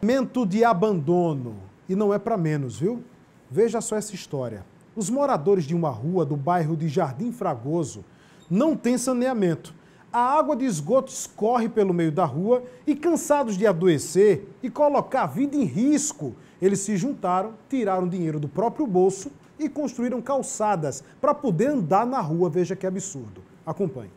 Momento de abandono. E não é para menos, viu? Veja só essa história. Os moradores de uma rua do bairro de Jardim Fragoso não têm saneamento. A água de esgoto escorre pelo meio da rua e, cansados de adoecer e colocar a vida em risco, eles se juntaram, tiraram dinheiro do próprio bolso e construíram calçadas para poder andar na rua. Veja que absurdo. Acompanhe.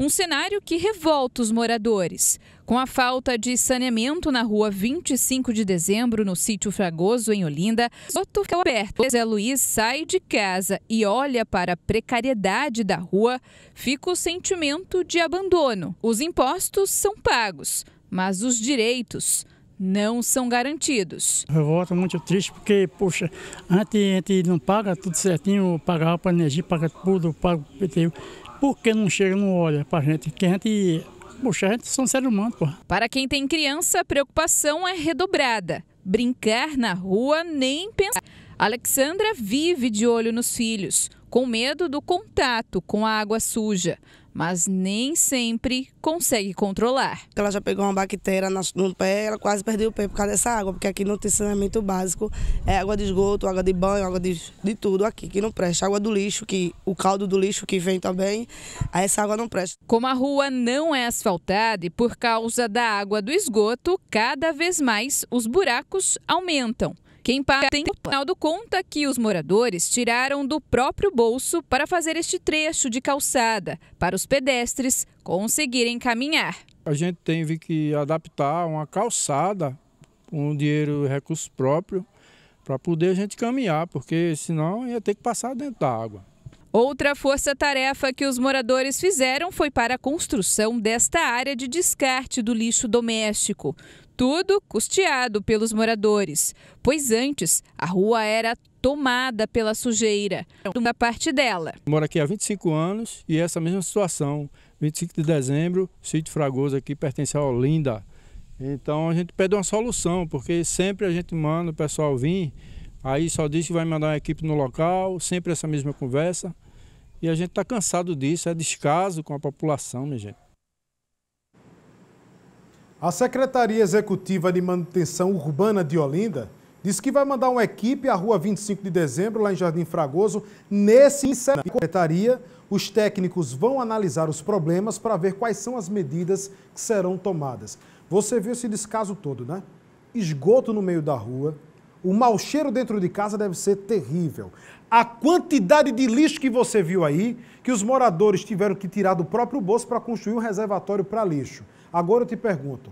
Um cenário que revolta os moradores. Com a falta de saneamento na rua 25 de dezembro, no sítio Fragoso, em Olinda, Soto Alberto Zé Luiz sai de casa e olha para a precariedade da rua, fica o sentimento de abandono. Os impostos são pagos, mas os direitos não são garantidos. Eu volto muito triste porque, poxa, antes a gente não paga tudo certinho, paga a energia, paga tudo, paga o PTU. Por que não chega, não olha a gente? Que a gente, poxa, a gente é são seres humanos, pô. Para quem tem criança, a preocupação é redobrada. Brincar na rua, nem pensar. Alexandra vive de olho nos filhos com medo do contato com a água suja, mas nem sempre consegue controlar. Ela já pegou uma bactéria no pé, ela quase perdeu o pé por causa dessa água, porque aqui não tem saneamento básico, é água de esgoto, água de banho, água de, de tudo aqui que não presta, água do lixo, que o caldo do lixo que vem também, essa água não presta. Como a rua não é asfaltada e por causa da água do esgoto, cada vez mais os buracos aumentam. Quem partem Ronaldo conta que os moradores tiraram do próprio bolso para fazer este trecho de calçada para os pedestres conseguirem caminhar. A gente teve que adaptar uma calçada com um dinheiro e recurso próprio para poder a gente caminhar, porque senão ia ter que passar dentro da água. Outra força-tarefa que os moradores fizeram foi para a construção desta área de descarte do lixo doméstico. Tudo custeado pelos moradores, pois antes a rua era tomada pela sujeira, da parte dela. Moro aqui há 25 anos e é essa mesma situação. 25 de dezembro, o sítio Fragoso aqui pertence à Olinda. Então a gente pede uma solução, porque sempre a gente manda o pessoal vir Aí só diz que vai mandar uma equipe no local, sempre essa mesma conversa. E a gente está cansado disso, é descaso com a população, minha gente. A Secretaria Executiva de Manutenção Urbana de Olinda diz que vai mandar uma equipe à Rua 25 de Dezembro, lá em Jardim Fragoso, nesse encerramento. Secretaria, os técnicos vão analisar os problemas para ver quais são as medidas que serão tomadas. Você viu esse descaso todo, né? Esgoto no meio da rua, o mau cheiro dentro de casa deve ser terrível. A quantidade de lixo que você viu aí, que os moradores tiveram que tirar do próprio bolso para construir um reservatório para lixo. Agora eu te pergunto: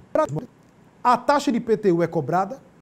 a taxa de PTU é cobrada?